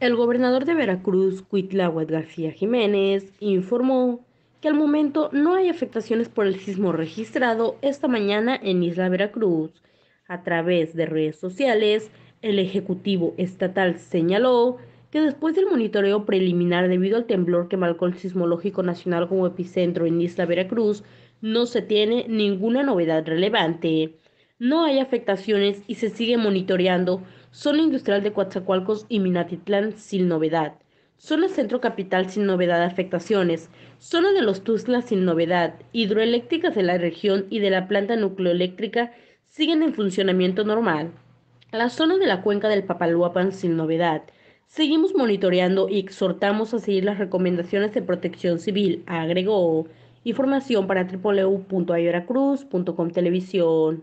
El gobernador de Veracruz, Cuitláhuac García Jiménez, informó que al momento no hay afectaciones por el sismo registrado esta mañana en Isla Veracruz. A través de redes sociales, el Ejecutivo Estatal señaló que después del monitoreo preliminar debido al temblor que marcó el sismológico nacional como epicentro en Isla Veracruz, no se tiene ninguna novedad relevante. No hay afectaciones y se sigue monitoreando Zona industrial de Coatzacoalcos y Minatitlán sin novedad. Zona centro capital sin novedad de afectaciones. Zona de los Tuzlas sin novedad. Hidroeléctricas de la región y de la planta nucleoeléctrica siguen en funcionamiento normal. La zona de la cuenca del Papaluapan sin novedad. Seguimos monitoreando y exhortamos a seguir las recomendaciones de protección civil, agregó. Información para www.ayveracruz.com televisión.